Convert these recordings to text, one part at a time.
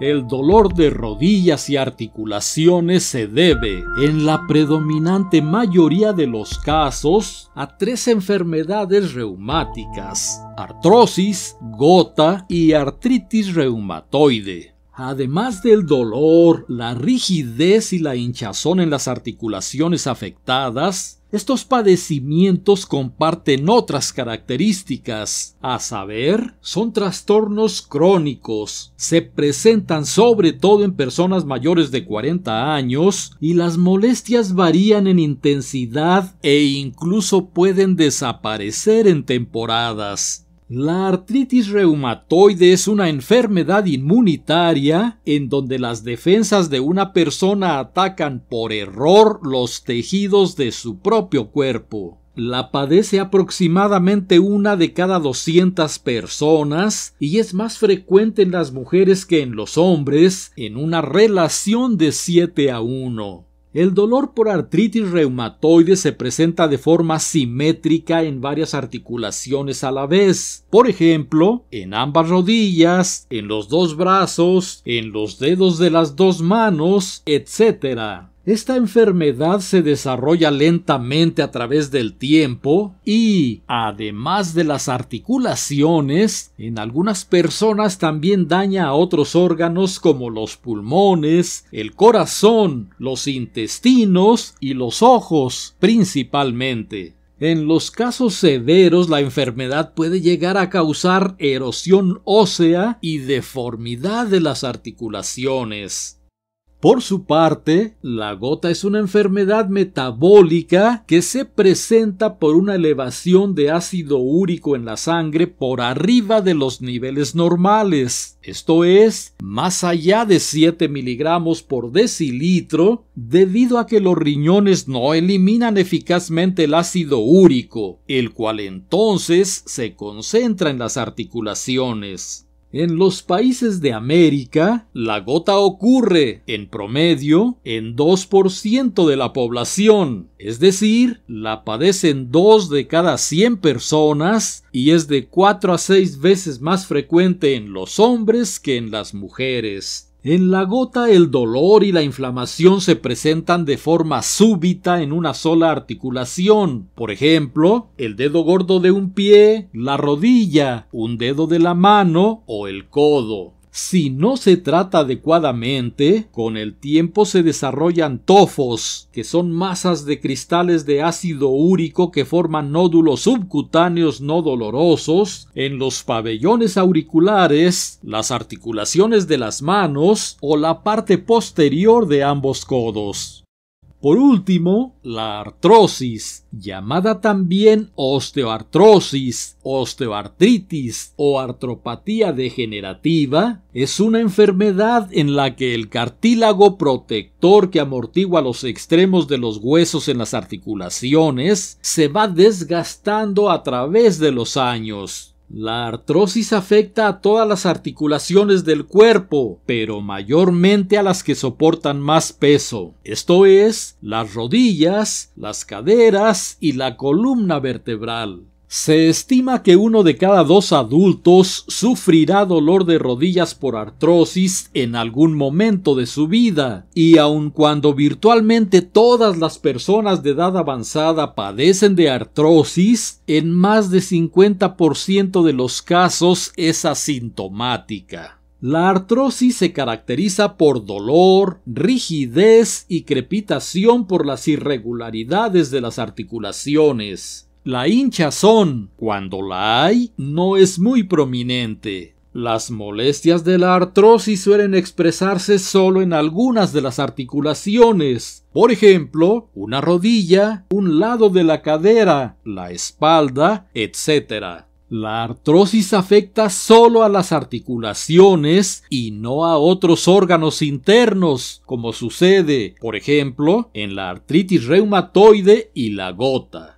El dolor de rodillas y articulaciones se debe, en la predominante mayoría de los casos, a tres enfermedades reumáticas, artrosis, gota y artritis reumatoide. Además del dolor, la rigidez y la hinchazón en las articulaciones afectadas, estos padecimientos comparten otras características, a saber, son trastornos crónicos, se presentan sobre todo en personas mayores de 40 años y las molestias varían en intensidad e incluso pueden desaparecer en temporadas. La artritis reumatoide es una enfermedad inmunitaria en donde las defensas de una persona atacan por error los tejidos de su propio cuerpo. La padece aproximadamente una de cada 200 personas y es más frecuente en las mujeres que en los hombres en una relación de 7 a 1. El dolor por artritis reumatoide se presenta de forma simétrica en varias articulaciones a la vez. Por ejemplo, en ambas rodillas, en los dos brazos, en los dedos de las dos manos, etc. Esta enfermedad se desarrolla lentamente a través del tiempo y, además de las articulaciones, en algunas personas también daña a otros órganos como los pulmones, el corazón, los intestinos y los ojos, principalmente. En los casos severos la enfermedad puede llegar a causar erosión ósea y deformidad de las articulaciones. Por su parte, la gota es una enfermedad metabólica que se presenta por una elevación de ácido úrico en la sangre por arriba de los niveles normales, esto es, más allá de 7 miligramos por decilitro, debido a que los riñones no eliminan eficazmente el ácido úrico, el cual entonces se concentra en las articulaciones. En los países de América, la gota ocurre, en promedio, en 2% de la población, es decir, la padecen 2 de cada 100 personas y es de 4 a 6 veces más frecuente en los hombres que en las mujeres. En la gota el dolor y la inflamación se presentan de forma súbita en una sola articulación, por ejemplo, el dedo gordo de un pie, la rodilla, un dedo de la mano o el codo. Si no se trata adecuadamente, con el tiempo se desarrollan tofos, que son masas de cristales de ácido úrico que forman nódulos subcutáneos no dolorosos en los pabellones auriculares, las articulaciones de las manos o la parte posterior de ambos codos. Por último, la artrosis, llamada también osteoartrosis, osteoartritis o artropatía degenerativa, es una enfermedad en la que el cartílago protector que amortigua los extremos de los huesos en las articulaciones se va desgastando a través de los años la artrosis afecta a todas las articulaciones del cuerpo, pero mayormente a las que soportan más peso, esto es, las rodillas, las caderas y la columna vertebral. Se estima que uno de cada dos adultos sufrirá dolor de rodillas por artrosis en algún momento de su vida, y aun cuando virtualmente todas las personas de edad avanzada padecen de artrosis, en más de 50% de los casos es asintomática. La artrosis se caracteriza por dolor, rigidez y crepitación por las irregularidades de las articulaciones. La hinchazón, cuando la hay, no es muy prominente. Las molestias de la artrosis suelen expresarse solo en algunas de las articulaciones, por ejemplo, una rodilla, un lado de la cadera, la espalda, etc. La artrosis afecta solo a las articulaciones y no a otros órganos internos, como sucede, por ejemplo, en la artritis reumatoide y la gota.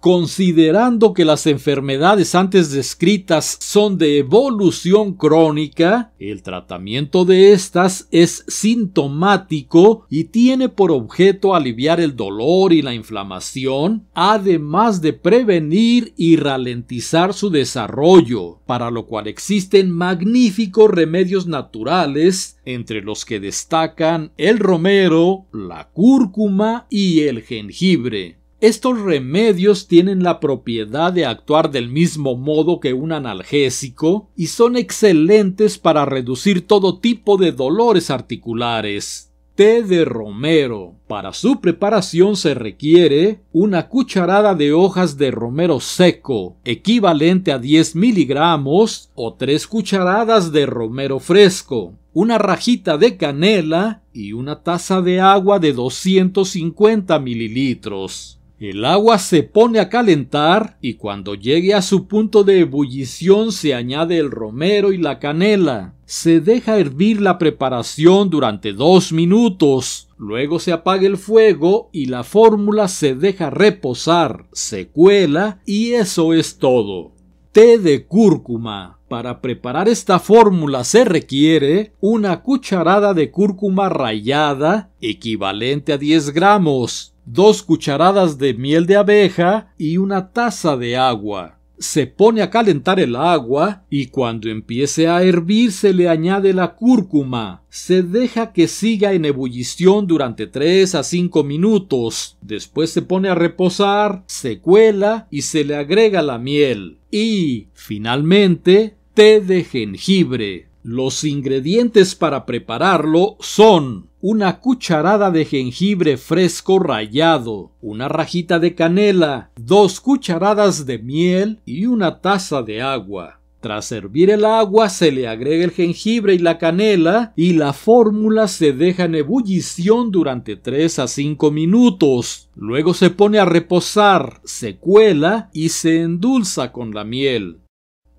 Considerando que las enfermedades antes descritas son de evolución crónica, el tratamiento de estas es sintomático y tiene por objeto aliviar el dolor y la inflamación, además de prevenir y ralentizar su desarrollo, para lo cual existen magníficos remedios naturales, entre los que destacan el romero, la cúrcuma y el jengibre. Estos remedios tienen la propiedad de actuar del mismo modo que un analgésico y son excelentes para reducir todo tipo de dolores articulares. Té de romero. Para su preparación se requiere una cucharada de hojas de romero seco, equivalente a 10 miligramos o 3 cucharadas de romero fresco, una rajita de canela y una taza de agua de 250 mililitros. El agua se pone a calentar y cuando llegue a su punto de ebullición se añade el romero y la canela. Se deja hervir la preparación durante dos minutos. Luego se apaga el fuego y la fórmula se deja reposar, se cuela y eso es todo. Té de cúrcuma. Para preparar esta fórmula se requiere una cucharada de cúrcuma rallada, equivalente a 10 gramos, dos cucharadas de miel de abeja y una taza de agua. Se pone a calentar el agua y cuando empiece a hervir se le añade la cúrcuma. Se deja que siga en ebullición durante 3 a 5 minutos. Después se pone a reposar, se cuela y se le agrega la miel. Y, finalmente, de jengibre. Los ingredientes para prepararlo son una cucharada de jengibre fresco rallado, una rajita de canela, dos cucharadas de miel y una taza de agua. Tras servir el agua se le agrega el jengibre y la canela y la fórmula se deja en ebullición durante 3 a 5 minutos. Luego se pone a reposar, se cuela y se endulza con la miel.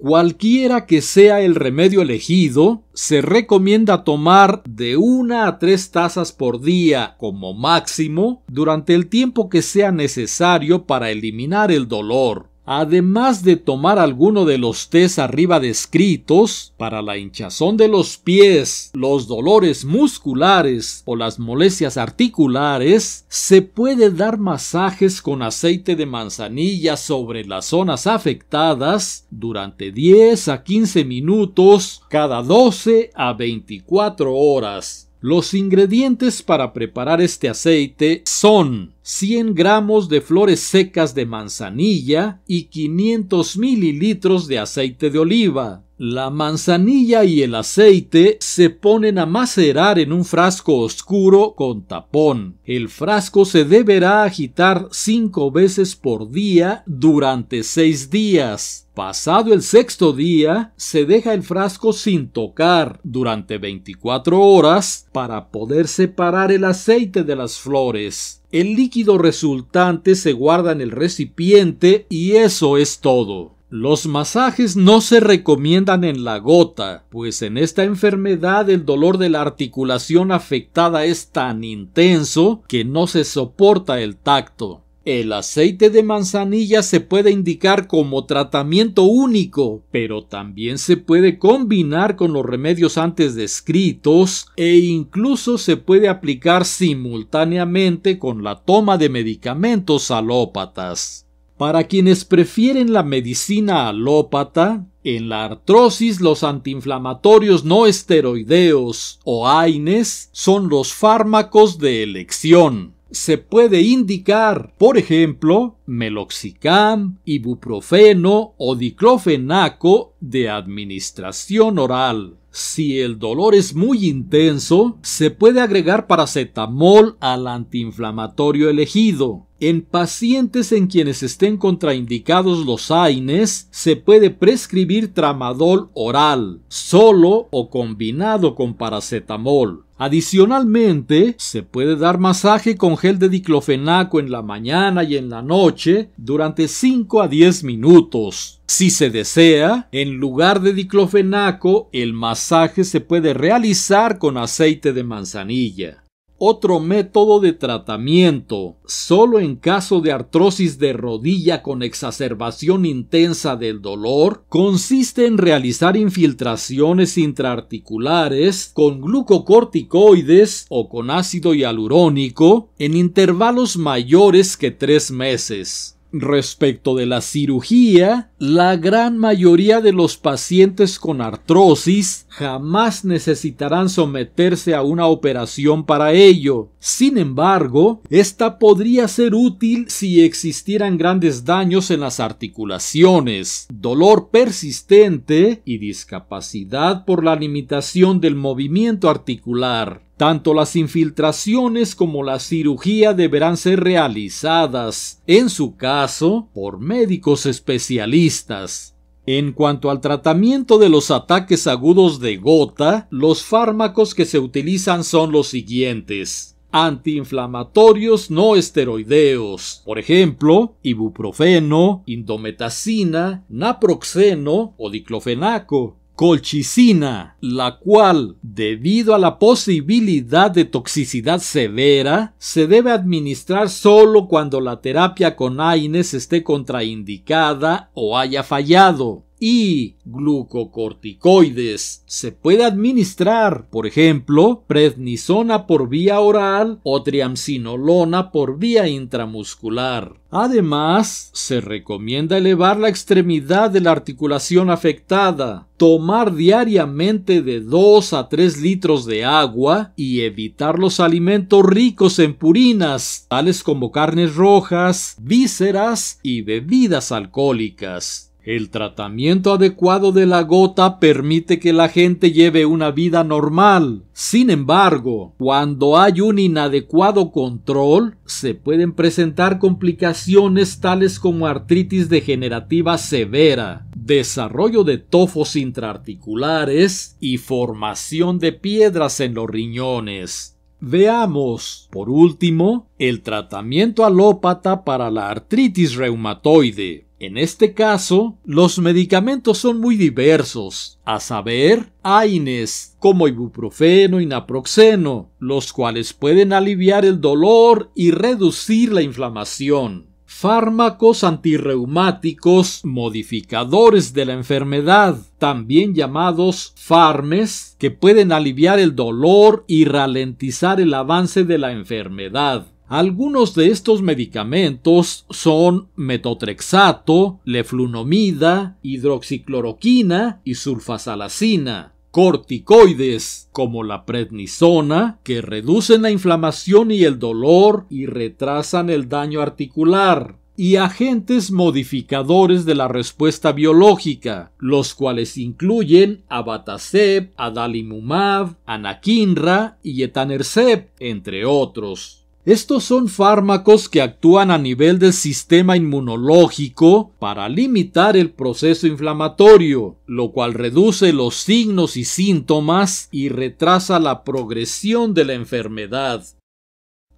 Cualquiera que sea el remedio elegido, se recomienda tomar de una a tres tazas por día como máximo durante el tiempo que sea necesario para eliminar el dolor además de tomar alguno de los tés arriba descritos para la hinchazón de los pies, los dolores musculares o las molestias articulares, se puede dar masajes con aceite de manzanilla sobre las zonas afectadas durante 10 a 15 minutos cada 12 a 24 horas los ingredientes para preparar este aceite son 100 gramos de flores secas de manzanilla y 500 mililitros de aceite de oliva. La manzanilla y el aceite se ponen a macerar en un frasco oscuro con tapón. El frasco se deberá agitar cinco veces por día durante seis días. Pasado el sexto día, se deja el frasco sin tocar durante 24 horas para poder separar el aceite de las flores. El líquido resultante se guarda en el recipiente y eso es todo. Los masajes no se recomiendan en la gota, pues en esta enfermedad el dolor de la articulación afectada es tan intenso que no se soporta el tacto. El aceite de manzanilla se puede indicar como tratamiento único, pero también se puede combinar con los remedios antes descritos e incluso se puede aplicar simultáneamente con la toma de medicamentos alópatas. Para quienes prefieren la medicina alópata, en la artrosis los antiinflamatorios no esteroideos o AINES son los fármacos de elección se puede indicar, por ejemplo, meloxicam, ibuprofeno o diclofenaco de administración oral. Si el dolor es muy intenso, se puede agregar paracetamol al antiinflamatorio elegido. En pacientes en quienes estén contraindicados los AINES, se puede prescribir tramadol oral, solo o combinado con paracetamol. Adicionalmente, se puede dar masaje con gel de diclofenaco en la mañana y en la noche durante 5 a 10 minutos. Si se desea, en lugar de diclofenaco, el masaje se puede realizar con aceite de manzanilla. Otro método de tratamiento, solo en caso de artrosis de rodilla con exacerbación intensa del dolor, consiste en realizar infiltraciones intraarticulares con glucocorticoides o con ácido hialurónico en intervalos mayores que tres meses. Respecto de la cirugía, la gran mayoría de los pacientes con artrosis jamás necesitarán someterse a una operación para ello. Sin embargo, esta podría ser útil si existieran grandes daños en las articulaciones, dolor persistente y discapacidad por la limitación del movimiento articular. Tanto las infiltraciones como la cirugía deberán ser realizadas, en su caso, por médicos especialistas. En cuanto al tratamiento de los ataques agudos de gota, los fármacos que se utilizan son los siguientes antiinflamatorios no esteroideos, por ejemplo, ibuprofeno, indometacina, naproxeno o diclofenaco colchicina, la cual, debido a la posibilidad de toxicidad severa, se debe administrar solo cuando la terapia con AINES esté contraindicada o haya fallado y glucocorticoides. Se puede administrar, por ejemplo, prednisona por vía oral o triamcinolona por vía intramuscular. Además, se recomienda elevar la extremidad de la articulación afectada, tomar diariamente de 2 a 3 litros de agua y evitar los alimentos ricos en purinas, tales como carnes rojas, vísceras y bebidas alcohólicas. El tratamiento adecuado de la gota permite que la gente lleve una vida normal. Sin embargo, cuando hay un inadecuado control, se pueden presentar complicaciones tales como artritis degenerativa severa, desarrollo de tofos intraarticulares y formación de piedras en los riñones. Veamos, por último, el tratamiento alópata para la artritis reumatoide. En este caso, los medicamentos son muy diversos, a saber, AINES, como ibuprofeno y naproxeno, los cuales pueden aliviar el dolor y reducir la inflamación. Fármacos antirreumáticos modificadores de la enfermedad, también llamados farmes, que pueden aliviar el dolor y ralentizar el avance de la enfermedad. Algunos de estos medicamentos son metotrexato, leflunomida, hidroxicloroquina y sulfasalacina corticoides como la prednisona que reducen la inflamación y el dolor y retrasan el daño articular y agentes modificadores de la respuesta biológica, los cuales incluyen abatacept, adalimumab, anakinra y etanercep, entre otros. Estos son fármacos que actúan a nivel del sistema inmunológico para limitar el proceso inflamatorio, lo cual reduce los signos y síntomas y retrasa la progresión de la enfermedad.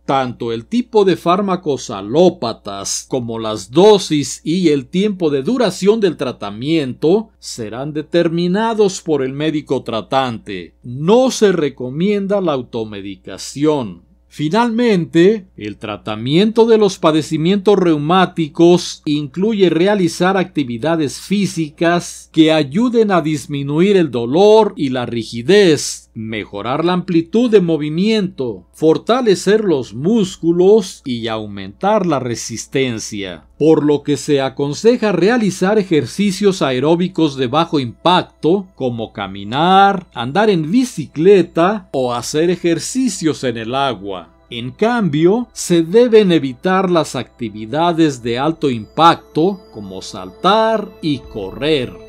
Tanto el tipo de fármacos alópatas como las dosis y el tiempo de duración del tratamiento serán determinados por el médico tratante. No se recomienda la automedicación. Finalmente, el tratamiento de los padecimientos reumáticos incluye realizar actividades físicas que ayuden a disminuir el dolor y la rigidez, mejorar la amplitud de movimiento, fortalecer los músculos y aumentar la resistencia, por lo que se aconseja realizar ejercicios aeróbicos de bajo impacto como caminar, andar en bicicleta o hacer ejercicios en el agua. En cambio, se deben evitar las actividades de alto impacto como saltar y correr.